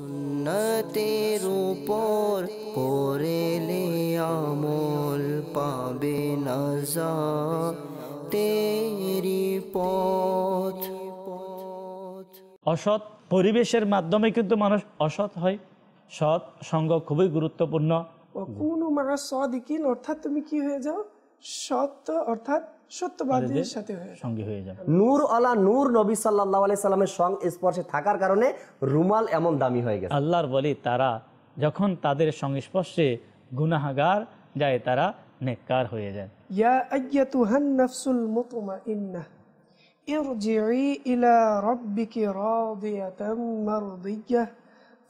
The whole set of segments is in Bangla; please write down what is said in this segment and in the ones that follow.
সুন্নতের উপর পড়েলে আমল পাবে নজা তেরি পথ অসৎ পরিবেশের মাধ্যমে কিন্তু মানুষ অসৎ হয় সৎ সঙ্গ খুবই গুরুত্বপূর্ণ কোন মানুষ অর্থাৎ তুমি কি হয়ে যাও সত্য অর্থাৎ সত্যবাদীর সাথে সঙ্গে হয়ে যাবে নূর আলা নূর নবী সাল্লাল্লাহু আলাইহি সাল্লামের সংস্পর্শে থাকার কারণে রুমাল এমন দামি হয়ে গেছে আল্লাহর বলি তারা যখন তাদের সংস্পর্শে গুনাহগার যায় তারা নেককার হয়ে যায় ইয়া আইয়াতুহান নাফসুল মুতমাইন্নাহ ইরজিই ইলা রাব্বিকি রাদিয়াতাম মারদিয়াহ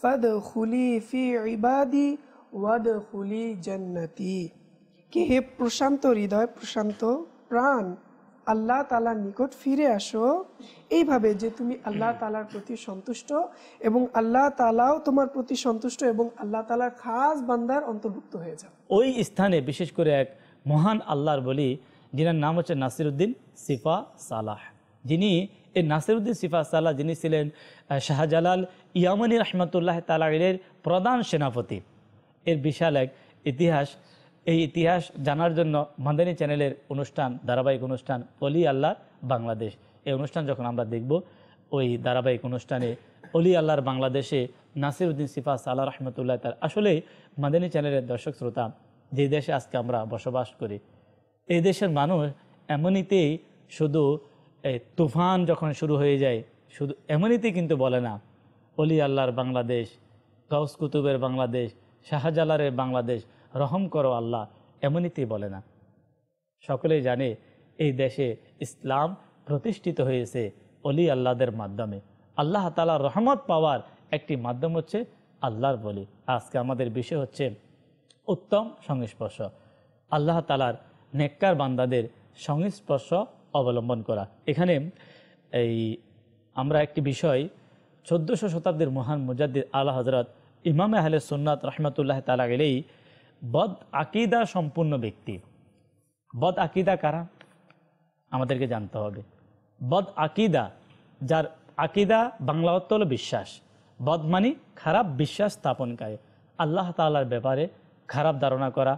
ফাদখুলি ফি ইবাদি ওয়াদখুলি জান্নতি কে হে প্রশান্ত হৃদয় প্রশান্ত প্রাণ আল্লাহ তালার নিকট ফিরে আসো এইভাবে যে তুমি আল্লাহ তালার প্রতি সন্তুষ্ট এবং আল্লাহ তালাও তোমার প্রতি সন্তুষ্ট এবং আল্লাহ তালার খাস বান্দার অন্তর্ভুক্ত হয়ে যাও ওই স্থানে বিশেষ করে এক মহান আল্লাহর বলি যিনার নাম হচ্ছে নাসিরুদ্দিন সিফা সালাহ যিনি এই নাসিরুদ্দিন সিফা সালাহ যিনি ছিলেন শাহজালাল ইয়ামনি রহমতুল্লাহ এর প্রধান সেনাপতি এর বিশাল এক ইতিহাস এই ইতিহাস জানার জন্য মাদানী চ্যানেলের অনুষ্ঠান ধারাবাহিক অনুষ্ঠান অলি আল্লাহ বাংলাদেশ এই অনুষ্ঠান যখন আমরা দেখব ওই ধারাবাহিক অনুষ্ঠানে অলি আল্লাহর বাংলাদেশে নাসির উদ্দিন সিফা সাল্লাহ রহমতুল্লাহ তার আসলে মাদানী চ্যানেলের দর্শক শ্রোতা যে দেশে আজকে আমরা বসবাস করি এই দেশের মানুষ এমনিতেই শুধু তুফান যখন শুরু হয়ে যায় শুধু এমনিতেই কিন্তু বলে না অলি আল্লাহর বাংলাদেশ গাউস কুতুবের বাংলাদেশ শাহজালারের বাংলাদেশ রহম করো আল্লাহ এমনিতেই বলে না সকলেই জানে এই দেশে ইসলাম প্রতিষ্ঠিত হয়েছে অলি আল্লাহদের মাধ্যমে আল্লাহ তালা রহমত পাওয়ার একটি মাধ্যম হচ্ছে আল্লাহর বলি আজকে আমাদের বিষয় হচ্ছে উত্তম সংস্পর্শ আল্লাহ তালার নেককার বান্দাদের সংস্পর্শ অবলম্বন করা এখানে এই আমরা একটি বিষয় চোদ্দোশো শতাব্দীর মহান মুজাদ্দিদ আল্লাহ হজরত ইমাম আহলে সুন্নাত রহমতুল্লাহ তালা গেলেই বদ আকিদা সম্পূর্ণ ব্যক্তি বদ আকিদা কারা আমাদেরকে জানতে হবে বদ আকিদা যার আকিদা বাংলা অর্থ হলো বিশ্বাস বদ মানি খারাপ বিশ্বাস স্থাপনকারী আল্লাহ তাল্লার ব্যাপারে খারাপ ধারণা করা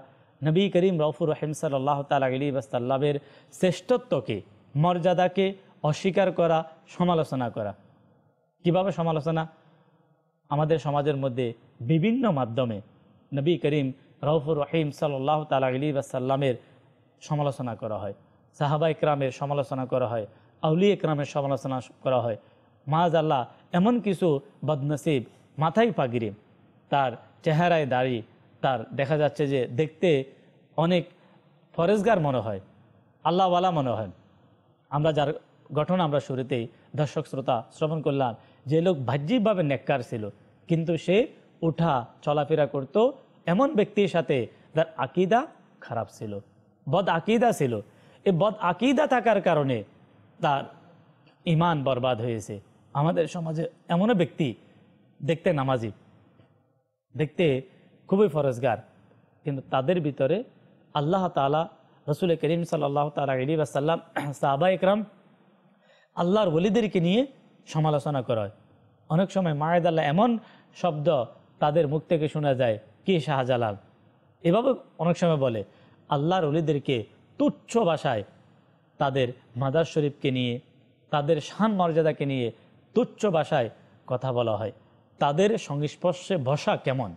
নবী করিম রফুর রহিম সাল্লাহ তালা আলী বাসাল্লামের শ্রেষ্ঠত্বকে মর্যাদাকে অস্বীকার করা সমালোচনা করা কিভাবে সমালোচনা আমাদের সমাজের মধ্যে বিভিন্ন মাধ্যমে নবী করিম রৌফুর রহিম সাল্লাহ তালা আলী বাসাল্লামের সমালোচনা করা হয় সাহাবা ইকরামের সমালোচনা করা হয় আউলি ইকরামের সমালোচনা করা হয় মাজ আল্লাহ এমন কিছু বদনসিব মাথায় পাগিরি তার চেহারায় দাড়ি তার দেখা যাচ্ছে যে দেখতে অনেক ফরেজগার মনে হয় আল্লাহওয়ালা মনে হয় আমরা যার গঠন আমরা শুরুতেই দর্শক শ্রোতা শ্রবণ করলাম যে লোক বাহ্যিকভাবে নেককার ছিল কিন্তু সে উঠা চলাফেরা করত এমন ব্যক্তির সাথে তার আকিদা খারাপ ছিল বদ আকিদা ছিল এ বদ আকিদা থাকার কারণে তার ইমান বরবাদ হয়েছে আমাদের সমাজে এমনও ব্যক্তি দেখতে নামাজি দেখতে খুবই ফরজগার কিন্তু তাদের ভিতরে আল্লাহ তালা রসুল করিম সাল্লাহ তালা ইলি আসাল্লাম সাহাবা ইকরাম আল্লাহর বলিদেরকে নিয়ে সমালোচনা করা হয় অনেক সময় মায়েদাল্লাহ এমন শব্দ তাদের মুখ থেকে শোনা যায় কে শাহজালাল এভাবে অনেক সময় বলে আল্লাহর অলিদেরকে তুচ্ছ ভাষায় তাদের মাদার শরীফকে নিয়ে তাদের শান মর্যাদাকে নিয়ে তুচ্ছ ভাষায় কথা বলা হয় তাদের সংস্পর্শে বসা কেমন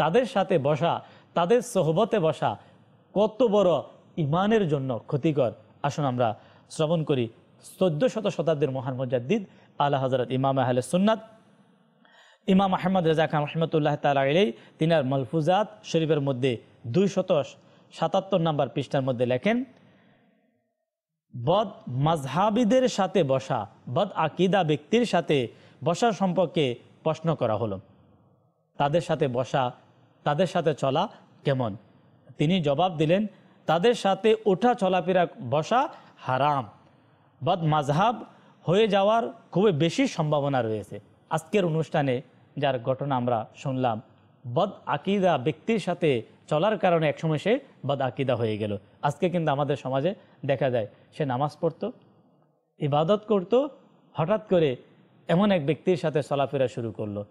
তাদের সাথে বসা তাদের সোহবতে বসা কত বড় ইমানের জন্য ক্ষতিকর আসুন আমরা শ্রবণ করি চোদ্দ শত শতাব্দীর মহান মজাদ্দিদ আল্লাহ হজরত ইমাম আহলে সুন্নাত ইমাম আহমদ রেজা খান রহমতুল্লাহ তালা তিনি তিনার মলফুজাত শরীফের মধ্যে দুই শত সাতাত্তর নাম্বার পৃষ্ঠার মধ্যে লেখেন বদ মাজহাবিদের সাথে বসা বদ আকিদা ব্যক্তির সাথে বসা সম্পর্কে প্রশ্ন করা হলো তাদের সাথে বসা তাদের সাথে চলা কেমন তিনি জবাব দিলেন তাদের সাথে ওঠা চলাফেরা বসা হারাম বদ মাজহাব হয়ে যাওয়ার খুবই বেশি সম্ভাবনা রয়েছে আজকের অনুষ্ঠানে যার ঘটনা আমরা শুনলাম বদ আকিদা ব্যক্তির সাথে চলার কারণে একসময় সে বদ আকিদা হয়ে গেল আজকে কিন্তু আমাদের সমাজে দেখা যায় সে নামাজ পড়ত ইবাদত করত হঠাৎ করে এমন এক ব্যক্তির সাথে চলাফেরা শুরু করলো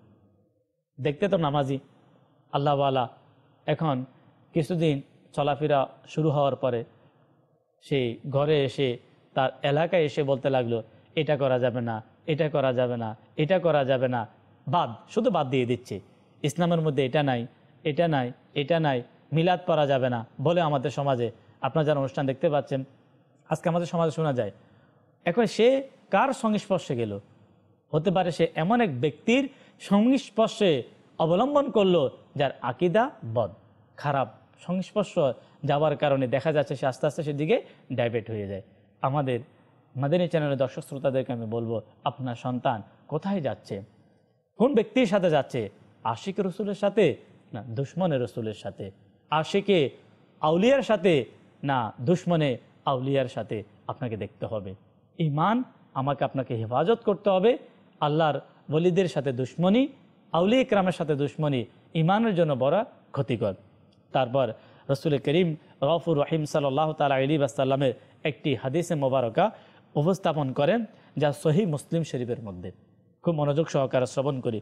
দেখতে তো নামাজি আল্লাহওয়ালা এখন কিছুদিন চলাফেরা শুরু হওয়ার পরে সে ঘরে এসে তার এলাকায় এসে বলতে লাগলো এটা করা যাবে না এটা করা যাবে না এটা করা যাবে না বাদ শুধু বাদ দিয়ে দিচ্ছে ইসলামের মধ্যে এটা নাই এটা নাই এটা নাই মিলাদ পরা যাবে না বলে আমাদের সমাজে আপনার যারা অনুষ্ঠান দেখতে পাচ্ছেন আজকে আমাদের সমাজে শোনা যায় এখন সে কার সংস্পর্শে গেল হতে পারে সে এমন এক ব্যক্তির সংস্পর্শে অবলম্বন করলো যার আকিদা বদ খারাপ সংস্পর্শ যাওয়ার কারণে দেখা যাচ্ছে সে আস্তে আস্তে সেদিকে ডাইভেট হয়ে যায় আমাদের মাদিনী চ্যানেলের দর্শক শ্রোতাদেরকে আমি বলবো আপনার সন্তান কোথায় যাচ্ছে কোন ব্যক্তির সাথে যাচ্ছে আশিক রসুলের সাথে না দুশ্মনে রসুলের সাথে আশিকে আউলিয়ার সাথে না দুশ্মনে আউলিয়ার সাথে আপনাকে দেখতে হবে ইমান আমাকে আপনাকে হেফাজত করতে হবে আল্লাহর বলিদের সাথে দুশ্মনী আউলি ইকরামের সাথে দুশ্মনী ইমানের জন্য বড় ক্ষতিকর তারপর রসুল করিম রফুর রহিম সাল্লাহ তালা আলী আসাল্লামের একটি হাদিসে মোবারকা উপস্থাপন করেন যা সহি মুসলিম শরীফের মধ্যে খুব মনোযোগ সহকারে শ্রবণ করি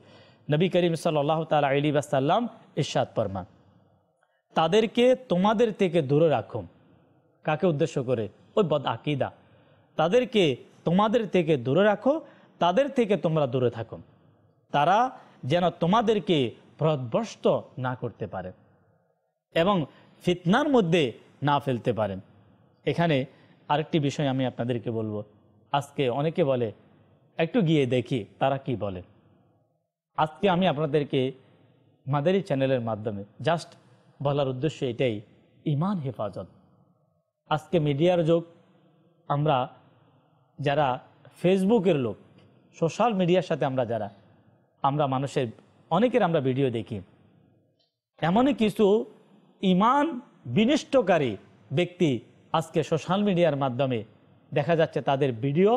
নবী করিম সাল্লাহ তাল আলী বাসাল্লাম ইশাদ পরমা তাদেরকে তোমাদের থেকে দূরে রাখো কাকে উদ্দেশ্য করে ওই বদ আকিদা তাদেরকে তোমাদের থেকে দূরে রাখো তাদের থেকে তোমরা দূরে থাকো তারা যেন তোমাদেরকে প্রদভস্ত না করতে পারে এবং ফিতনার মধ্যে না ফেলতে পারেন এখানে আরেকটি বিষয় আমি আপনাদেরকে বলবো আজকে অনেকে বলে একটু গিয়ে দেখি তারা কি বলেন আজকে আমি আপনাদেরকে মাদারি চ্যানেলের মাধ্যমে জাস্ট বলার উদ্দেশ্য এটাই ইমান হেফাজত আজকে মিডিয়ার যোগ আমরা যারা ফেসবুকের লোক সোশ্যাল মিডিয়ার সাথে আমরা যারা আমরা মানুষের অনেকের আমরা ভিডিও দেখি এমনই কিছু ইমান বিনিষ্টকারী ব্যক্তি আজকে সোশ্যাল মিডিয়ার মাধ্যমে দেখা যাচ্ছে তাদের ভিডিও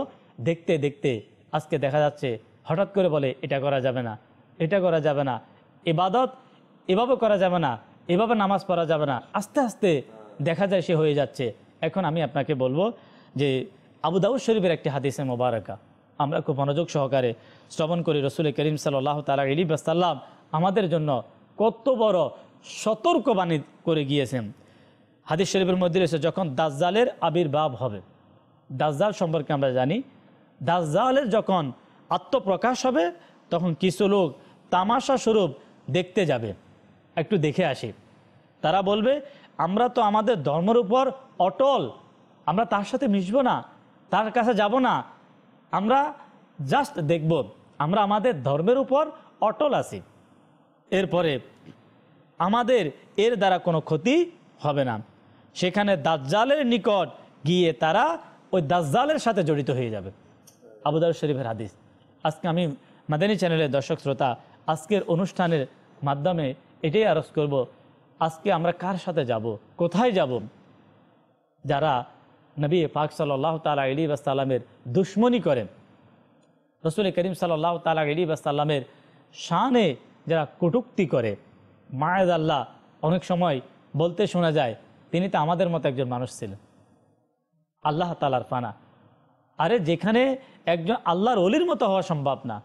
দেখতে দেখতে আজকে দেখা যাচ্ছে হঠাৎ করে বলে এটা করা যাবে না এটা করা যাবে না এবাদত এভাবে করা যাবে না এভাবে নামাজ পড়া যাবে না আস্তে আস্তে দেখা যায় সে হয়ে যাচ্ছে এখন আমি আপনাকে বলবো যে আবু দাউদ শরীফের একটি হাদিসে মোবারকা আমরা খুব মনোযোগ সহকারে শ্রবণ করি রসুল করিম সাল্লাহ তালা ইলিব সাল্লাম আমাদের জন্য কত বড় সতর্কবাণী করে গিয়েছেন হাদিস শরীফের মধ্যে রয়েছে যখন দাজ্জালের আবির্ভাব হবে দাজ্জাল সম্পর্কে আমরা জানি দাজ্জালের যখন আত্মপ্রকাশ হবে তখন কিছু লোক তামাশা স্বরূপ দেখতে যাবে একটু দেখে আসি তারা বলবে আমরা তো আমাদের ধর্মের উপর অটল আমরা তার সাথে মিশবো না তার কাছে যাব না আমরা জাস্ট দেখব আমরা আমাদের ধর্মের উপর অটল আছি এরপরে আমাদের এর দ্বারা কোনো ক্ষতি হবে না সেখানে দাজ্জালের নিকট গিয়ে তারা ওই দাজ্জালের সাথে জড়িত হয়ে যাবে আবুদার শরীফের হাদিস আজকে আমি মাদানী চ্যানেলের দর্শক শ্রোতা আজকের অনুষ্ঠানের মাধ্যমে এটাই আরজ করব আজকে আমরা কার সাথে যাব কোথায় যাব যারা নবী পাক সাল্লাহ তালা ইলি বাসাল্লামের দুশ্মনী করেন রসুল করিম সাল্লাহ তালা ইলি বাসাল্লামের শানে যারা কটুক্তি করে মায়েদ আল্লাহ অনেক সময় বলতে শোনা যায় তিনি তো আমাদের মতো একজন মানুষ ছিলেন আল্লাহ তালার ফানা আরে যেখানে একজন আল্লাহর অলির মতো হওয়া সম্ভব না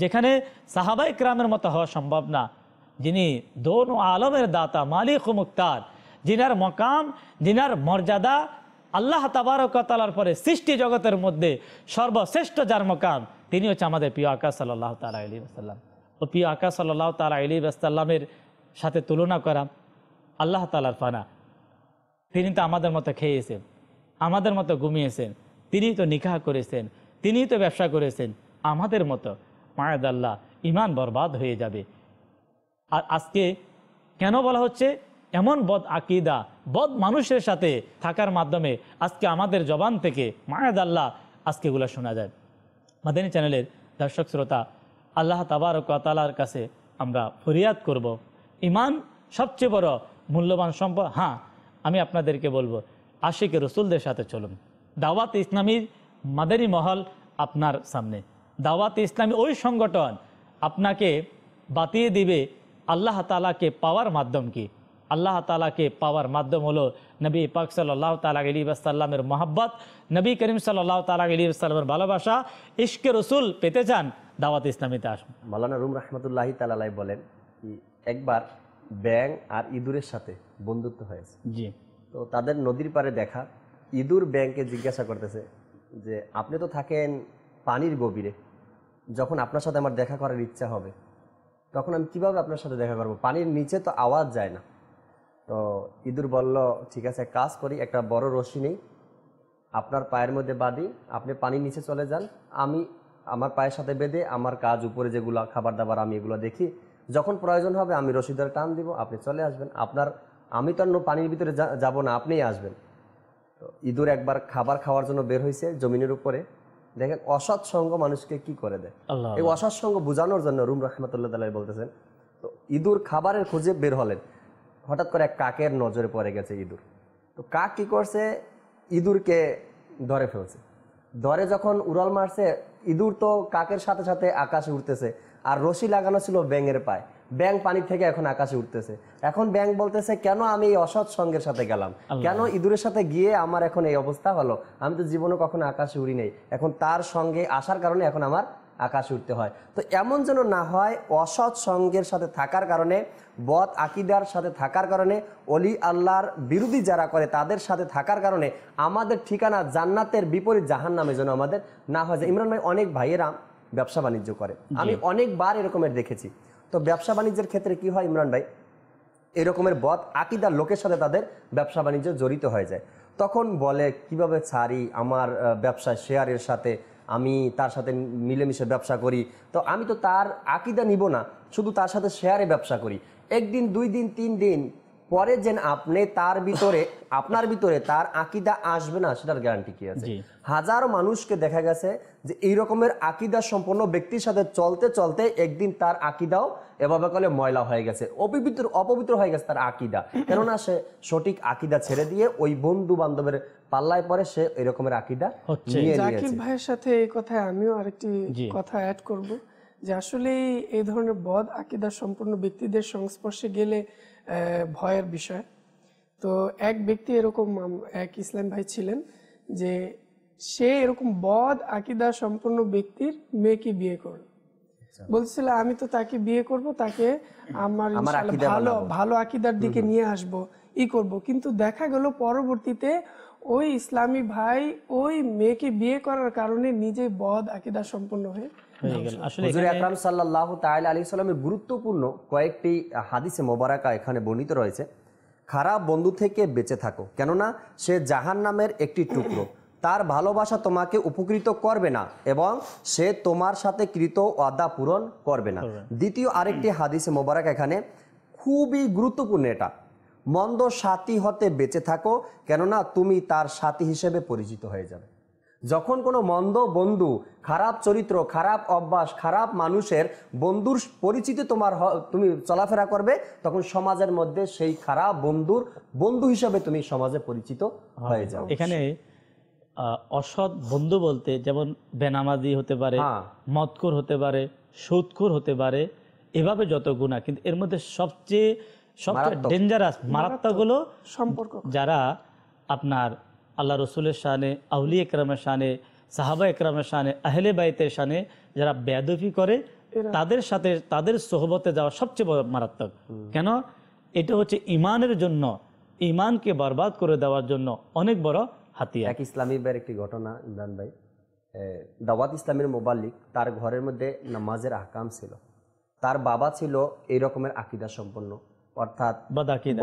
যেখানে সাহাবাই ক্রামের মতো হওয়া সম্ভব না যিনি দোন আলমের দাতা মালিক মুক্তার যিনার মকাম যিনার মর্যাদা আল্লাহ তাবারকতালার পরে সৃষ্টি জগতের মধ্যে সর্বশ্রেষ্ঠ যার মকাম তিনি হচ্ছে আমাদের প্রিয় আকাশ সাল্লাহ তালা আলী আসাল্লাম ও প্রিয় আকাশ সাল্লাহ তালা আলী আসাল্লামের সাথে তুলনা করা আল্লাহ তালার ফানা তিনি তো আমাদের মতো খেয়েছেন আমাদের মতো ঘুমিয়েছেন তিনি তো নিকাহ করেছেন তিনি তো ব্যবসা করেছেন আমাদের মতো মায়াদাল্লাহ ইমান বরবাদ হয়ে যাবে আর আজকে কেন বলা হচ্ছে এমন বদ আকিদা বদ মানুষের সাথে থাকার মাধ্যমে আজকে আমাদের জবান থেকে মায়াদাল্লাহ আজকে এগুলো শোনা যায় মাদানী চ্যানেলের দর্শক শ্রোতা আল্লাহ তাবারকালার কাছে আমরা ফরিয়াদ করব। ইমান সবচেয়ে বড় মূল্যবান সম্পদ হ্যাঁ আমি আপনাদেরকে বলবো আশিক রসুলদের সাথে চলুন দাওয়াত ইসলামীর মাদারি মহল আপনার সামনে দাওয়াত ইসলামী ওই সংগঠন আপনাকে বাতিয়ে দিবে আল্লাহ তালাকে পাওয়ার মাধ্যম কি আল্লাহ তালাকে পাওয়ার মাধ্যম হলো নবী পাক সাল্লাহ তালা আলী আসাল্লামের মহাব্বত নবী করিম সাল্লাহ তালা আলী সাল্লামের ভালোবাসা ইশকে রসুল পেতে চান দাওয়াত ইসলামীতে আসুন মালানা রুম রহমতুল্লাহি তালাই বলেন একবার ব্যাং আর ইঁদুরের সাথে বন্ধুত্ব হয়েছে জি তো তাদের নদীর পারে দেখা ইঁদুর ব্যাংকে জিজ্ঞাসা করতেছে যে আপনি তো থাকেন পানির গভীরে যখন আপনার সাথে আমার দেখা করার ইচ্ছা হবে তখন আমি কিভাবে আপনার সাথে দেখা করব পানির নিচে তো আওয়াজ যায় না তো ইঁদুর বলল ঠিক আছে কাজ করি একটা বড় রশি নেই আপনার পায়ের মধ্যে বাঁধি আপনি পানির নিচে চলে যান আমি আমার পায়ের সাথে বেঁধে আমার কাজ উপরে যেগুলো খাবার দাবার আমি এগুলো দেখি যখন প্রয়োজন হবে আমি রশি টান দিব আপনি চলে আসবেন আপনার আমি তো আর পানির ভিতরে যাব না আপনিই আসবেন তো ইঁদুর একবার খাবার খাওয়ার জন্য বের হয়েছে জমিনের উপরে দেখেন অসৎ সঙ্গ মানুষকে কি করে দেয় এই অসৎ সঙ্গ বোঝানোর জন্য রুম রহমতুল্লাহ তালাই বলতেছেন তো ইঁদুর খাবারের খুঁজে বের হলেন হঠাৎ করে এক কাকের নজরে পড়ে গেছে ইঁদুর তো কাক কি করছে ইঁদুরকে ধরে ফেলছে ধরে যখন উড়াল মারছে ইঁদুর তো কাকের সাথে সাথে আকাশে উঠতেছে আর রশি লাগানো ছিল ব্যাঙের পায় ব্যাংক পানি থেকে এখন আকাশে উঠতেছে এখন ব্যাংক বলতেছে কেন আমি এই অসৎ সঙ্গের সাথে গেলাম কেন ইঁদুরের সাথে গিয়ে আমার এখন এই অবস্থা হলো আমি তো জীবনে কখনো আকাশে উড়ি নেই এখন তার সঙ্গে আসার কারণে এখন আমার আকাশে উঠতে হয় তো এমন যেন না হয় অসৎ সঙ্গের সাথে থাকার কারণে বদ আকিদার সাথে থাকার কারণে অলি আল্লাহর বিরোধী যারা করে তাদের সাথে থাকার কারণে আমাদের ঠিকানা জান্নাতের বিপরীত জাহান নামে যেন আমাদের না হয় যে ইমরান ভাই অনেক ভাইয়েরা ব্যবসা বাণিজ্য করে আমি অনেকবার এরকমের দেখেছি তো ব্যবসা বাণিজ্যের ক্ষেত্রে কি হয় ইমরান ভাই এরকমের বদ আকিদার লোকের সাথে তাদের ব্যবসা বাণিজ্য জড়িত হয়ে যায় তখন বলে কিভাবে ছাড়ি আমার ব্যবসা শেয়ারের সাথে আমি তার সাথে মিলেমিশে ব্যবসা করি তো আমি তো তার আকিদা নিব না শুধু তার সাথে শেয়ারে ব্যবসা করি একদিন দুই দিন তিন দিন পরে যেন আপনি তার ভিতরে আপনার ভিতরে তার আকিদা আসবে না সেটার গ্যারান্টি কি আছে হাজার মানুষকে দেখা গেছে যে এই রকমের আকিদা সম্পন্ন ব্যক্তির সাথে চলতে চলতে একদিন তার আকিদাও এভাবে কলে ময়লা হয়ে গেছে অপবিত্র অপবিত্র হয়ে গেছে তার আকিদা কেননা সে সঠিক আকিদা ছেড়ে দিয়ে ওই বন্ধু বান্ধবের পাল্লায় পরে সে ওই রকমের আকিদা হচ্ছে জাকির ভাইয়ের সাথে এই কথায় আমিও আরেকটি কথা অ্যাড করব যে আসলে এই ধরনের বদ আকিদা সম্পন্ন ব্যক্তিদের সংস্পর্শে গেলে ভয়ের বিষয় তো এক ব্যক্তি এরকম এক ইসলাম ভাই ছিলেন যে সে এরকম বদ আকিদা সম্পন্ন ব্যক্তির মেয়েকে বিয়ে করল আচ্ছা। বলছিল আমি তো তাকে বিয়ে করব তাকে আমার ভালো ভালো আকিদার দিকে নিয়ে আসব ই করব কিন্তু দেখা গেল পরবর্তীতে ওই ইসলামী ভাই ওই মেয়েকে বিয়ে করার কারণে নিজে বদ আকিদা সম্পন্ন হয়ে গুরুত্বপূর্ণ কয়েকটি হাদিসে এখানে বর্ণিত রয়েছে খারাপ বন্ধু থেকে বেঁচে থাকো কেননা সে জাহান নামের একটি টুকরো তার ভালোবাসা তোমাকে উপকৃত করবে না এবং সে তোমার সাথে কৃত ওয়াদা পূরণ করবে না দ্বিতীয় আরেকটি হাদিসে মোবারক এখানে খুবই গুরুত্বপূর্ণ এটা মন্দ সাথী হতে বেঁচে থাকো কেননা তুমি তার সাথী হিসেবে পরিচিত হয়ে যাবে যখন কোনো মন্দ বন্ধু খারাপ চরিত্র খারাপ অভ্যাস খারাপ মানুষের বন্ধুর পরিচিতি তোমার তুমি চলাফেরা করবে তখন সমাজের মধ্যে সেই খারাপ বন্ধুর বন্ধু হিসাবে তুমি সমাজে পরিচিত হ্যাঁ, হয়ে যাও এখানে অসৎ বন্ধু বলতে যেমন বেনামাজি হতে পারে হ্যাঁ। মৎকর হতে পারে সুৎকর হতে পারে এভাবে যত গুণা কিন্তু এর মধ্যে সবচেয়ে সবচেয়ে ডেঞ্জারাস মারাত্মক হলো সম্পর্ক যারা আপনার আল্লাহ রসুলের শানে আউলি একরামের শানে সাহাবা একরামের শানে আহলে বাইতের শানে যারা বেদফি করে তাদের সাথে তাদের সোহবতে যাওয়া সবচেয়ে মারাত্মক কেন এটা হচ্ছে ইমানের জন্য ইমানকে বরবাদ করে দেওয়ার জন্য অনেক বড় হাতিয়ার এক ইসলামীর একটি ঘটনা ইমরান ভাই দাওয়াত ইসলামের মোবাল্লিক তার ঘরের মধ্যে নামাজের আহকাম ছিল তার বাবা ছিল এই রকমের আকিদা সম্পন্ন অর্থাৎ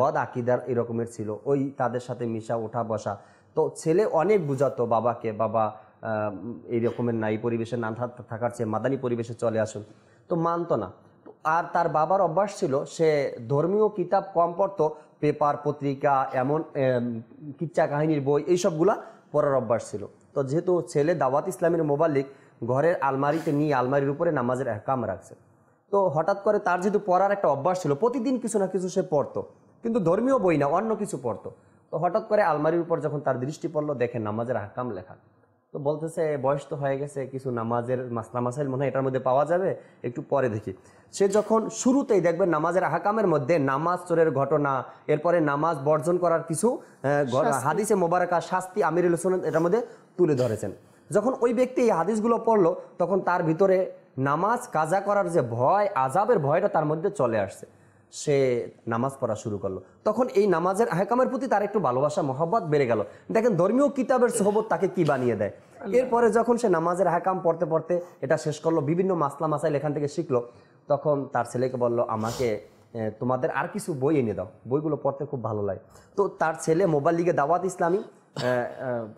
বদ আকিদার এরকমের ছিল ওই তাদের সাথে মিশা ওঠা বসা তো ছেলে অনেক বুঝাতো বাবাকে বাবা এই রকমের নাই পরিবেশে না থাকার চেয়ে মাদানি পরিবেশে চলে আসুন তো মানত না আর তার বাবার অভ্যাস ছিল সে ধর্মীয় কিতাব কম পড়ত পেপার পত্রিকা এমন কিচ্ছা কাহিনীর বই এইসবগুলা পড়ার অভ্যাস ছিল তো যেহেতু ছেলে দাওয়াত ইসলামের মোবালিক ঘরের আলমারিতে নিয়ে আলমারির উপরে নামাজের একাম রাখছে তো হঠাৎ করে তার যেহেতু পড়ার একটা অভ্যাস ছিল প্রতিদিন কিছু না কিছু সে পড়তো কিন্তু ধর্মীয় বই না অন্য কিছু পড়তো তো হঠাৎ করে আলমারির উপর যখন তার দৃষ্টি পড়লো দেখে নামাজের হাকাম লেখা তো বলতেছে বয়স তো হয়ে গেছে কিছু নামাজের মাসলা মাসাইল মনে হয় এটার মধ্যে পাওয়া যাবে একটু পরে দেখি সে যখন শুরুতেই দেখবে নামাজের আহাকামের মধ্যে নামাজ চোরের ঘটনা এরপরে নামাজ বর্জন করার কিছু হাদিসে মোবারকা শাস্তি আমির হোসেন এটার মধ্যে তুলে ধরেছেন যখন ওই ব্যক্তি এই হাদিসগুলো পড়লো তখন তার ভিতরে নামাজ কাজা করার যে ভয় আজাবের ভয়টা তার মধ্যে চলে আসছে সে নামাজ পড়া শুরু করলো তখন এই নামাজের আহকামের প্রতি তার একটু ভালোবাসা মহব্বত বেড়ে গেল দেখেন ধর্মীয় কিতাবের সোহবত তাকে কি বানিয়ে দেয় এরপরে যখন সে নামাজের আহকাম পড়তে পড়তে এটা শেষ করলো বিভিন্ন মাসলা মাসাইল এখান থেকে শিখলো তখন তার ছেলেকে বলল আমাকে তোমাদের আর কিছু বই এনে দাও বইগুলো পড়তে খুব ভালো লাগে তো তার ছেলে মোবাইল লিগে দাওয়াত ইসলামী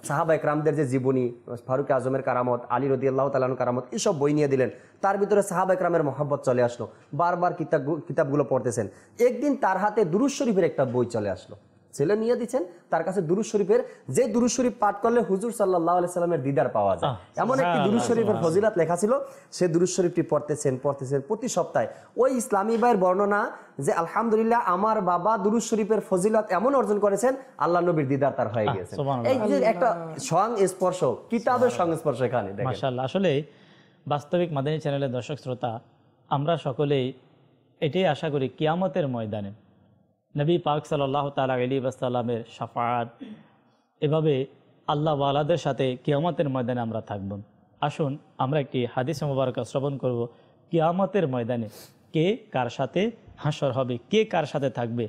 সাহাবা একরামদের যে জীবনী ফারুক আজমের কারামত আলী রদি আল্লাহ তালান কারামত এসব বই নিয়ে দিলেন তার ভিতরে সাহাবা একরামের মহাব্বত চলে আসলো বারবার কিতাব কিতাবগুলো পড়তেছেন একদিন তার হাতে দুরুশ্বরীফের একটা বই চলে আসলো ছেলে নিয়ে দিচ্ছেন তার কাছে দুরুজ শরীফের যে দুরুজ শরীফ পাঠ করলে হুজুর সাল্লাহ আলি সাল্লামের দিদার পাওয়া যায় এমন একটি দুরুজ শরীফের ফজিলাত লেখা ছিল সে দুরুজ শরীফটি পড়তেছেন পড়তেছেন প্রতি সপ্তাহে ওই ইসলামী ভাইয়ের বর্ণনা যে আলহামদুলিল্লাহ আমার বাবা দুরুজ শরীফের ফজিলাত এমন অর্জন করেছেন আল্লাহ নবীর দিদার তার হয়ে গেছে এই যে একটা স্পর্শ কিতাবের সংস্পর্শ এখানে মাসাল্লাহ আসলে বাস্তবিক মাদানী চ্যানেলের দর্শক শ্রোতা আমরা সকলেই এটাই আশা করি কিয়ামতের ময়দানে নবী পাক সাল্লাহ তালা আলী বাসাল্লামের সাফাত এভাবে আল্লাহ ওয়ালাদের সাথে কিয়ামতের ময়দানে আমরা থাকব আসুন আমরা একটি হাদিস মোবারকা শ্রবণ করব কিয়ামতের ময়দানে কে কার সাথে হাসর হবে কে কার সাথে থাকবে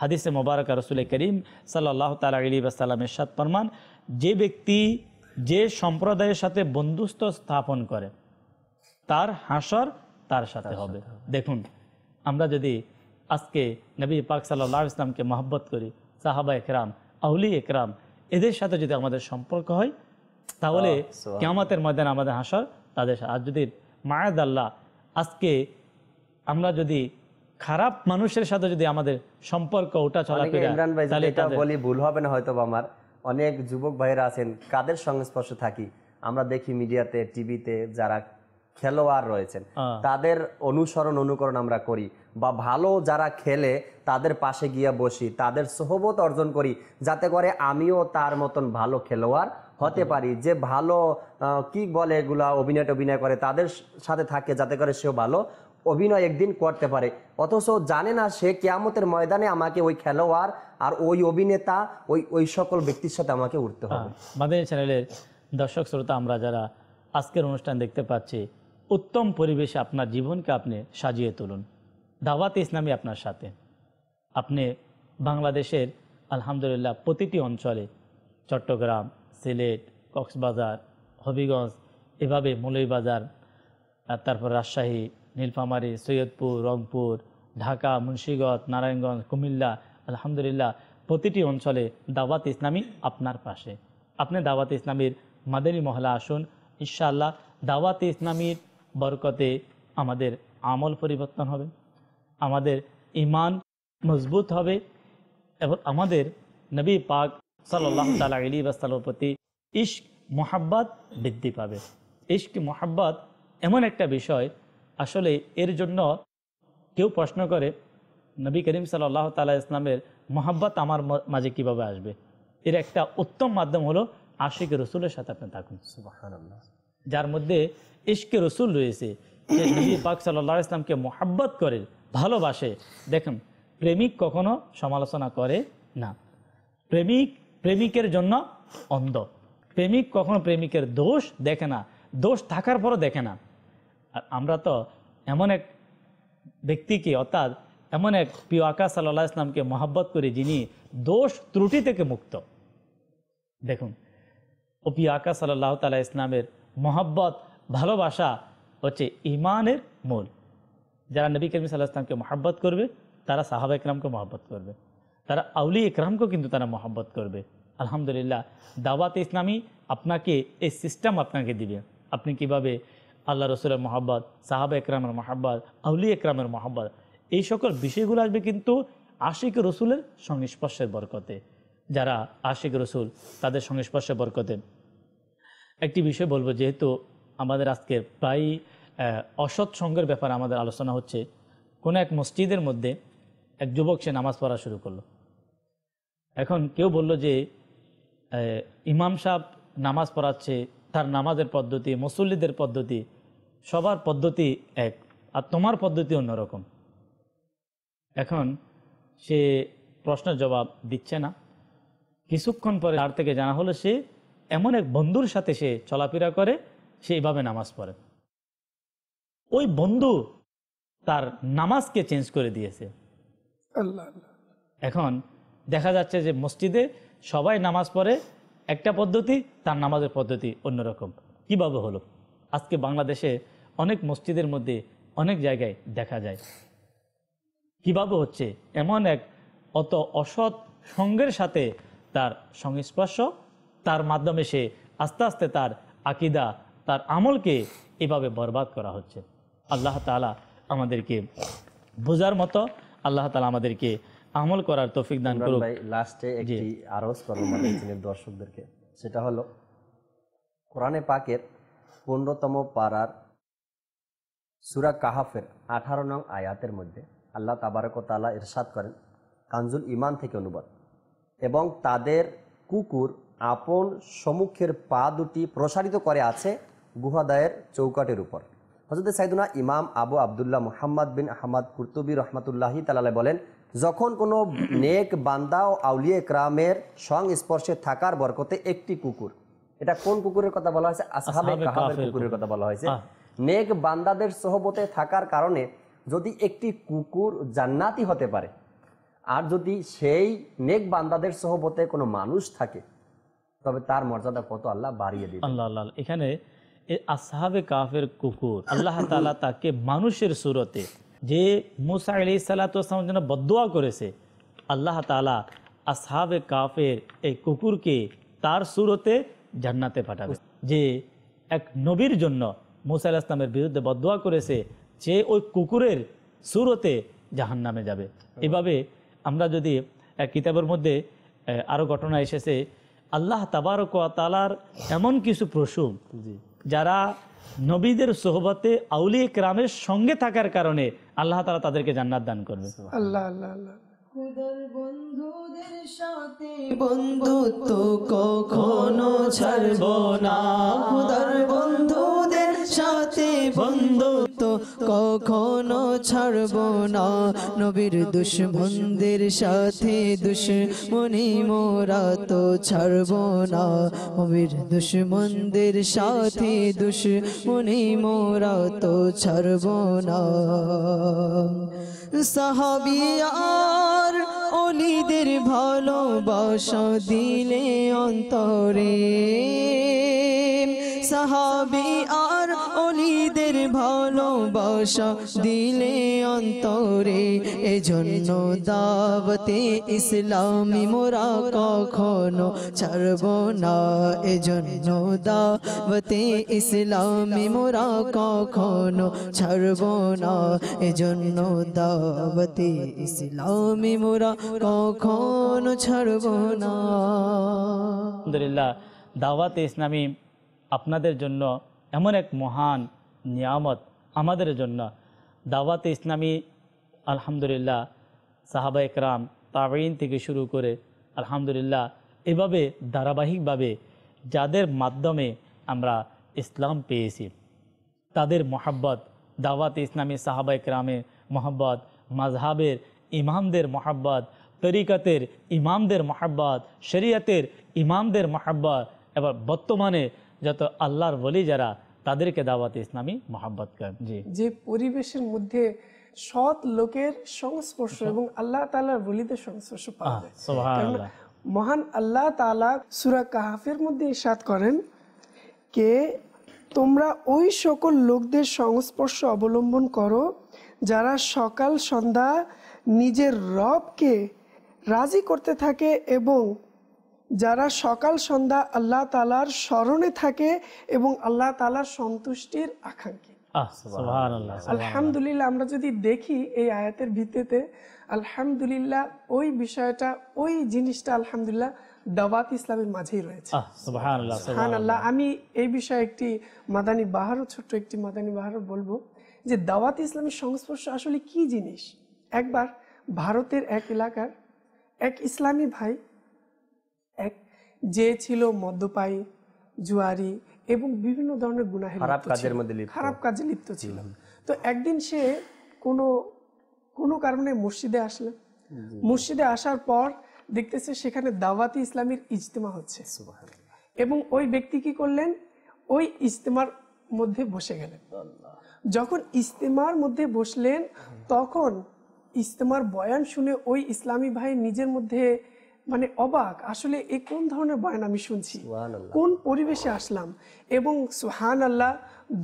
হাদিসে মোবারকা রসুলের করিম সাল্লাহ তালা আলী বাসাল্লামের সাত প্রমাণ যে ব্যক্তি যে সম্প্রদায়ের সাথে বন্ধুস্থ স্থাপন করে তার হাসর তার সাথে হবে দেখুন আমরা যদি আজকে নবী পাক সাল্লাহ ইসলামকে মহব্বত করি সাহাবা একরাম আউলি একরাম এদের সাথে যদি আমাদের সম্পর্ক হয় তাহলে কেমাতের ময়দান আমাদের হাসার তাদের আর যদি মায়াদ আল্লাহ আজকে আমরা যদি খারাপ মানুষের সাথে যদি আমাদের সম্পর্ক ওটা চলাফেরা তাহলে এটা বলি ভুল হবে না হয়তো আমার অনেক যুবক ভাইয়েরা আছেন কাদের সংস্পর্শে থাকি আমরা দেখি মিডিয়াতে টিভিতে যারা খেলোয়াড় রয়েছেন তাদের অনুসরণ অনুকরণ আমরা করি বা ভালো যারা খেলে তাদের পাশে গিয়া বসি তাদের সহবত অর্জন করি যাতে করে আমিও তার মতন ভালো খেলোয়াড় হতে পারি যে ভালো কি বলে এগুলা অভিনয় অভিনয় করে তাদের সাথে থাকে যাতে করে সেও ভালো অভিনয় একদিন করতে পারে অথচ জানে না সে কেয়ামতের ময়দানে আমাকে ওই খেলোয়াড় আর ওই অভিনেতা ওই ওই সকল ব্যক্তির সাথে আমাকে উঠতে হবে মাদিনী চ্যানেলের দর্শক শ্রোতা আমরা যারা আজকের অনুষ্ঠান দেখতে পাচ্ছি উত্তম পরিবেশে আপনার জীবনকে আপনি সাজিয়ে তুলুন দাওয়াত ইসলামী আপনার সাথে আপনি বাংলাদেশের আলহামদুলিল্লাহ প্রতিটি অঞ্চলে চট্টগ্রাম সিলেট কক্সবাজার হবিগঞ্জ এভাবে মৌলবাজার তারপর রাজশাহী নীলফামারি সৈয়দপুর রংপুর ঢাকা মুন্সীগঞ্জ নারায়ণগঞ্জ কুমিল্লা আলহামদুলিল্লাহ প্রতিটি অঞ্চলে দাওয়াত ইসলামী আপনার পাশে আপনি দাওয়াত ইসলামীর মাদানী মহলা আসুন ইনশাআল্লাহ দাওয়াত ইসলামীর বরকতে আমাদের আমল পরিবর্তন হবে আমাদের ইমান মজবুত হবে এবং আমাদের নবী পাক সাল্লাহ তালা আলী বাসালার প্রতি ইশক মোহাব্বাত বৃদ্ধি পাবে ইশক মোহাব্বাত এমন একটা বিষয় আসলে এর জন্য কেউ প্রশ্ন করে নবী করিম সাল্লাহ তালা ইসলামের মোহাব্বাত আমার মাঝে কিভাবে আসবে এর একটা উত্তম মাধ্যম হলো আশিক রসুলের সাথে আপনি থাকুন যার মধ্যে ইশকে রসুল রয়েছে যে নবী পাক সাল্লা ইসলামকে মোহাব্বত করে ভালোবাসে দেখুন প্রেমিক কখনো সমালোচনা করে না প্রেমিক প্রেমিকের জন্য অন্ধ প্রেমিক কখনো প্রেমিকের দোষ দেখে না দোষ থাকার পরও দেখে না আর আমরা তো এমন এক ব্যক্তিকে অর্থাৎ এমন এক প্রিয় আকাশ সাল্লা ইসলামকে মহাব্বত করি যিনি দোষ ত্রুটি থেকে মুক্ত দেখুন ও প্রিয় আকাশ সাল্লাহ তালা ইসলামের মহাব্বত ভালোবাসা হচ্ছে ইমানের মূল যারা নবী করিম সাল্লাহ ইসলামকে মহাব্বত করবে তারা সাহাবা ইকরামকে মহাব্বত করবে তারা আউলি ইকরামকেও কিন্তু তারা মহাব্বত করবে আলহামদুলিল্লাহ দাওয়াত ইসলামী আপনাকে এই সিস্টেম আপনাকে দিবে আপনি কিভাবে আল্লাহ রসুলের মহাব্বত সাহাবা একরামের মহাব্বত আউলি একরামের মহাব্বত এই সকল বিষয়গুলো আসবে কিন্তু আশিক রসুলের সংস্পর্শের বরকতে যারা আশিক রসুল তাদের সংস্পর্শে বরকতে একটি বিষয় বলবো যেহেতু আমাদের আজকে প্রায় অসৎ সঙ্গের ব্যাপারে আমাদের আলোচনা হচ্ছে কোনো এক মসজিদের মধ্যে এক যুবক সে নামাজ পড়া শুরু করলো এখন কেউ বলল যে ইমাম সাহ নামাজ পড়াচ্ছে তার নামাজের পদ্ধতি মুসল্লিদের পদ্ধতি সবার পদ্ধতি এক আর তোমার পদ্ধতি অন্যরকম এখন সে প্রশ্নের জবাব দিচ্ছে না কিছুক্ষণ পরে তার থেকে জানা হলো সে এমন এক বন্ধুর সাথে সে চলাফেরা করে সে এভাবে নামাজ পড়ে ওই বন্ধু তার নামাজকে চেঞ্জ করে দিয়েছে এখন দেখা যাচ্ছে যে মসজিদে সবাই নামাজ পড়ে একটা পদ্ধতি তার নামাজের পদ্ধতি অন্যরকম কীভাবে হলো আজকে বাংলাদেশে অনেক মসজিদের মধ্যে অনেক জায়গায় দেখা যায় কিভাবে হচ্ছে এমন এক অত অসৎ সঙ্গের সাথে তার সংস্পর্শ তার মাধ্যমে সে আস্তে আস্তে তার আকিদা তার আমলকে এভাবে বরবাদ করা হচ্ছে আল্লাহ তালা আমাদেরকে বোঝার মতো আল্লাহ তালা আমাদেরকে আমল করার তৌফিক দান করুন ভাই লাস্টে একটি আরজ করবো দর্শকদেরকে সেটা হলো কোরআনে পাকের পনেরোতম পাড়ার সুরা কাহাফের আঠারো নং আয়াতের মধ্যে আল্লাহ তাবারকতালা ইরশাদ করেন কানজুল ইমান থেকে অনুবাদ এবং তাদের কুকুর আপন সম্মুখের পা দুটি প্রসারিত করে আছে গুহাদায়ের চৌকাটের উপর হজরত সাইদুনা ইমাম আবু আবদুল্লাহ মুহাম্মদ বিন আহমদ কুর্তুবি রহমতুল্লাহি তালালে বলেন যখন কোনো নেক বান্দা ও আউলিয়ে ক্রামের সংস্পর্শে থাকার বরকতে একটি কুকুর এটা কোন কুকুরের কথা বলা হয়েছে আসহাবে কাহাবের কুকুরের কথা বলা হয়েছে হ্যাঁ। নেক বান্দাদের সহবতে থাকার কারণে যদি একটি কুকুর জান্নাতি হতে পারে আর যদি সেই নেক বান্দাদের সহবতে কোনো মানুষ থাকে তবে তার মর্যাদা কত আল্লাহ বাড়িয়ে দিবে আল্লাহ আল্লাহ এখানে আসহাবে কাফের কুকুর আল্লাহ তালা তাকে মানুষের সুরতে যে মুসা আলি সাল্লাতামের জন্য বদোয়া করেছে আল্লাহ তালা আসহাবে কাফের এই কুকুরকে তার সুরতে জান্নাতে পাঠাবে যে এক নবীর জন্য মুসা আল ইসলামের বিরুদ্ধে বদোয়া করেছে যে ওই কুকুরের সুরতে জাহান নামে যাবে এভাবে আমরা যদি কিতাবের মধ্যে আরও ঘটনা এসেছে আল্লাহ তাবারক তালার এমন কিছু প্রসব যারা নবীদের সোহবতে আউলি ক্রামের সঙ্গে থাকার কারণে আল্লাহ তালা তাদেরকে জান্নাত দান করবে আল্লাহ আল্লাহ আল্লাহ বন্ধুদের সাথে বন্ধুত্ব কখনো ছাড়ব না খুদার বন্ধু সাথে বন্ধুত্ব কখনো ছাড়ব না নবীর দুশ্মনদের সাথে মনি মোরা তো ছাড়ব না নবীর দুশ্মনদের সাথে মনি মোরা তো ছাড়ব না সাহাবিয়ার অলিদের ভালোবাসা দিলে অন্তরে সাহাবি ভালোবাসা দিলে অন্তরে এজন্য দাবতে ইসলামী মোরা কখনো ছাড়ব না এজন্য দাবতে ইসলামী মোরা কখনো ছাড়ব না এজন্য দাবতে ইসলামী মোরা কখনো ছাড়ব না আলহামদুলিল্লাহ দাওয়াতে ইসলামী আপনাদের জন্য এমন এক মহান নিয়ামত আমাদের জন্য দাওয়াতে ইসলামী আলহামদুলিল্লাহ সাহাবা একরাম তাবেইন থেকে শুরু করে আলহামদুলিল্লাহ এভাবে ধারাবাহিকভাবে যাদের মাধ্যমে আমরা ইসলাম পেয়েছি তাদের মোহাব্বত দাওয়াত ইসলামী সাহাবা একরামের মহাব্বত মাঝহাবের ইমামদের মোহাব্বত তরিকাতের ইমামদের মহাব্বত শরিয়তের ইমামদের মহাব্বত এবার বর্তমানে যত আল্লাহর বলি যারা তাদেরকে দাওয়াতে ইসলামী মোহাম্মত কর জি যে পরিবেশের মধ্যে সৎ লোকের সংস্পর্শ আচ্ছা। এবং আল্লাহ তালার বলিতে সংস্পর্শ পাওয়া যায় মহান আল্লাহ তালা সুরা কাহাফের মধ্যে ইসাদ করেন কে তোমরা ওই সকল লোকদের সংস্পর্শ অবলম্বন করো যারা সকাল সন্ধ্যা নিজের রবকে রাজি করতে থাকে এবং যারা সকাল সন্ধ্যা আল্লাহ তালার স্মরণে থাকে এবং আল্লাহ তালার সন্তুষ্টির আকাঙ্ক্ষী আলহামদুলিল্লাহ আমরা যদি দেখি এই আয়াতের ভিত্তিতে আলহামদুলিল্লাহ ওই বিষয়টা ওই জিনিসটা আলহামদুলিল্লাহ দাওয়াত ইসলামের মাঝেই রয়েছে আল্লাহ আমি এই বিষয়ে একটি মাদানী বাহারও ছোট্ট একটি মাদানী বাহারও বলবো যে দাওয়াত ইসলামের সংস্পর্শ আসলে কি জিনিস একবার ভারতের এক এলাকার এক ইসলামী ভাই যে ছিল মদ্যপায়ী জুয়ারি এবং বিভিন্ন ধরনের গুণাহের খারাপ কাজের মধ্যে খারাপ কাজে লিপ্ত ছিল তো একদিন সে কোনো কোনো কারণে মসজিদে আসলে মসজিদে আসার পর দেখতেছে সেখানে দাওয়াতি ইসলামের ইজতেমা হচ্ছে এবং ওই ব্যক্তি কি করলেন ওই ইজতেমার মধ্যে বসে গেলেন যখন ইজতেমার মধ্যে বসলেন তখন ইজতেমার বয়ান শুনে ওই ইসলামী ভাই নিজের মধ্যে মানে অবাক আসলে এ কোন ধরনের বয়ান আমি শুনছি কোন পরিবেশে আসলাম এবং সুহান আল্লাহ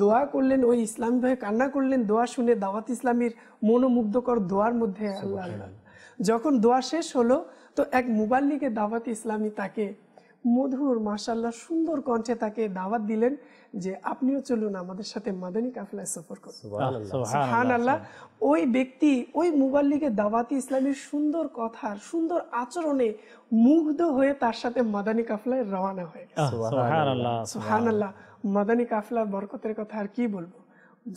দোয়া করলেন ওই ইসলামী ভাই কান্না করলেন দোয়া শুনে দাওয়াত ইসলামীর মনোমুগ্ধকর দোয়ার মধ্যে আল্লাহ যখন দোয়া শেষ হলো তো এক মুবাল্লিকে দাওয়াত ইসলামী তাকে মধুর মাসাল্লাহ সুন্দর কণ্ঠে তাকে দাওয়াত দিলেন যে আপনিও চলুন আমাদের সাথে মাদানী কাফলায় সফর করুন আল্লাহ ওই ব্যক্তি ওই মুবাল্লিকে দাওয়াতি ইসলামের সুন্দর কথার সুন্দর আচরণে মুগ্ধ হয়ে তার সাথে মাদানী কাফলায় রওনা হয়ে গেছে সুহান আল্লাহ মাদানী কাফলার বরকতের কথা আর কি বলবো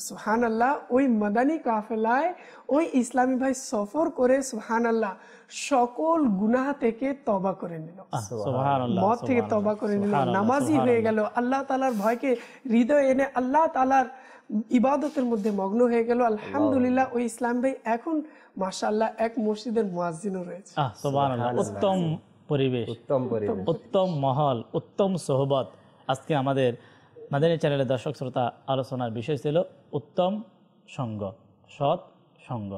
সুহান আল্লাহ ওই মাদানী কাফেলায় ওই ইসলামী ভাই সফর করে সুহান আল্লাহ সকল গুনা থেকে তবা করে নিল মদ থেকে তবা করে নিল নামাজি হয়ে গেল আল্লাহ তালার ভয়কে হৃদয় এনে আল্লাহ তালার ইবাদতের মধ্যে মগ্ন হয়ে গেল আলহামদুলিল্লাহ ওই ইসলাম ভাই এখন মাসাল্লাহ এক মসজিদের মুয়াজিনও রয়েছে উত্তম পরিবেশ উত্তম পরিবেশ উত্তম মহল উত্তম সোহবত আজকে আমাদের মাদানী চ্যানেলের দর্শক শ্রোতা আলোচনার বিষয় ছিল উত্তম সঙ্গ সৎ সঙ্গ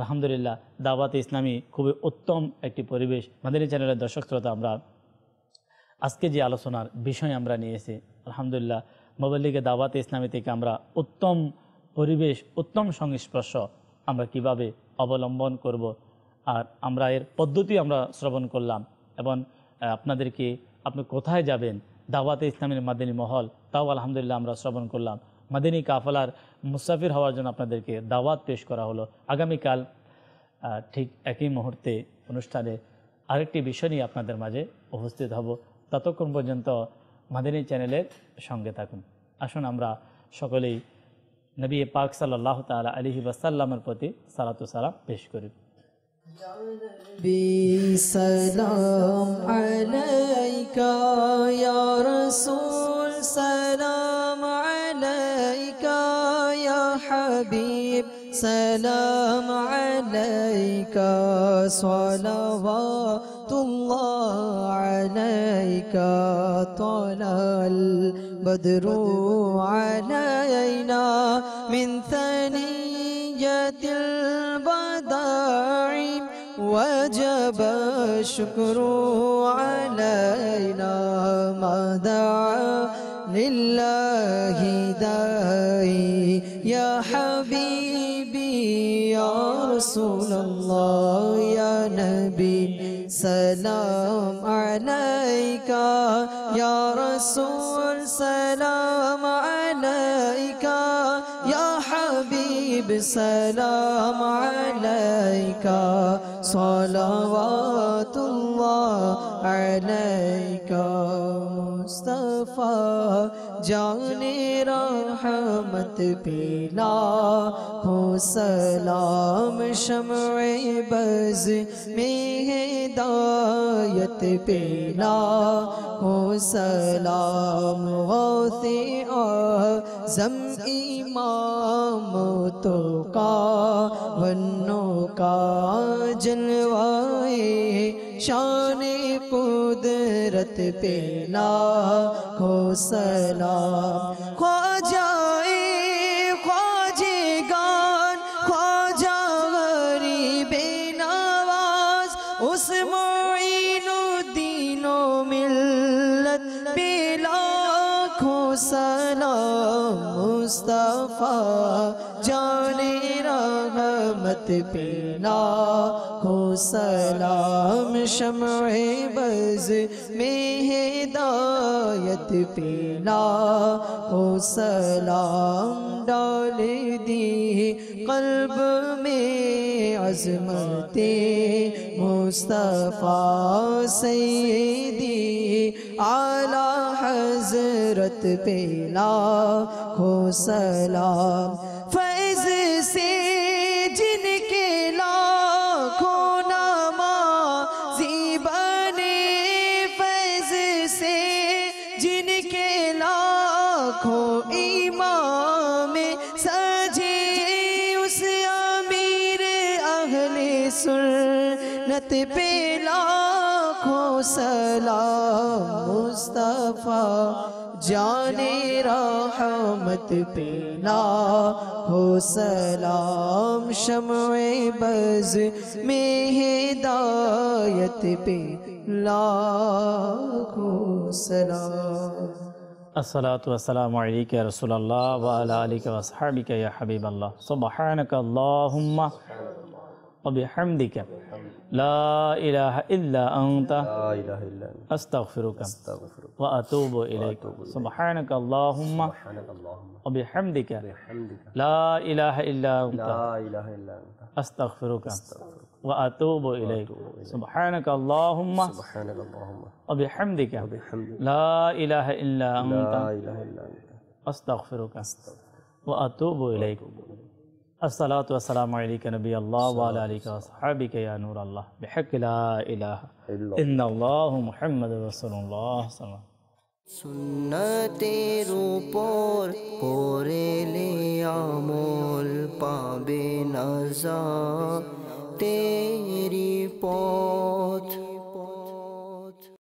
আলহামদুলিল্লাহ দাওয়াতে ইসলামী খুবই উত্তম একটি পরিবেশ মাদানী চ্যানেলের দর্শক শ্রোতা আমরা আজকে যে আলোচনার বিষয় আমরা নিয়েছি আলহামদুলিল্লাহ মোবাইলিকে দাওয়াতে ইসলামী থেকে আমরা উত্তম পরিবেশ উত্তম সংস্পর্শ আমরা কিভাবে অবলম্বন করব আর আমরা এর পদ্ধতি আমরা শ্রবণ করলাম এবং আপনাদেরকে আপনি কোথায় যাবেন দাওয়াতে ইসলামের মাদানী মহল তাও আলহামদুলিল্লাহ আমরা শ্রবণ করলাম মাদিনী কাফলার মুসাফির হওয়ার জন্য আপনাদেরকে দাওয়াত পেশ করা হলো আগামীকাল ঠিক একই মুহূর্তে অনুষ্ঠানে আরেকটি বিষয় নিয়ে আপনাদের মাঝে উপস্থিত হব ততক্ষণ পর্যন্ত মাদিনী চ্যানেলের সঙ্গে থাকুন আসুন আমরা সকলেই নবী পাক সাল্লাহ তাল আলহি বাসাল্লামের প্রতি সালাতু সালাম পেশ করি সালাম আলাইকা ইয়া سلام عليك يا حبيب سلام عليك صلوات الله عليك طال البدر علينا من ثنية البدائع وجب الشكر علينا ما دعا لله داعي يا حبيبي يا رسول الله يا نبي سلام عليك يا رسول سلام عليك يا حبيب سلام عليك صلوات الله عليك مستقيم مصطفیٰ جان رحمت پیلا ہو سلام شمع بز میں ہے پیلا ہو سلام غوث آزم امام تو کا ونوں کا جلوائے شان قدرت چان پودرت کھو گھوسلا خواجائے خواجے گان خواجہ غریب نواز اس معین الدین و ملت لاکھوں سلام مصطفیٰ پینا ہو سلام شمع بز میں دایت پینا ہو سلام ڈال دی قلب میں عظمت ہو سیدی سہ حضرت پینا ہو سلام مصطفیٰ رحمت ہو سلام بز میں ہدایت لاسلام ہو سلام السلام علیکہ رسول اللہ علیکہ حبیب اللہ سبحان کا اللہ وبحمدك لا إله إلا أنت أستغفرك وأتوب إليك سبحانك اللهم وبحمدك لا إله إلا أنت أستغفرك وأتوب إليك سبحانك اللهم وبحمدك لا إله إلا أنت أستغفرك وأتوب إليك السلام والسلام علیک نبی اللہ یا نور اللہ اللہ بحق لا الہ ان محمد رسول اللہ پورے لیا مول پابے نزا تیری پوت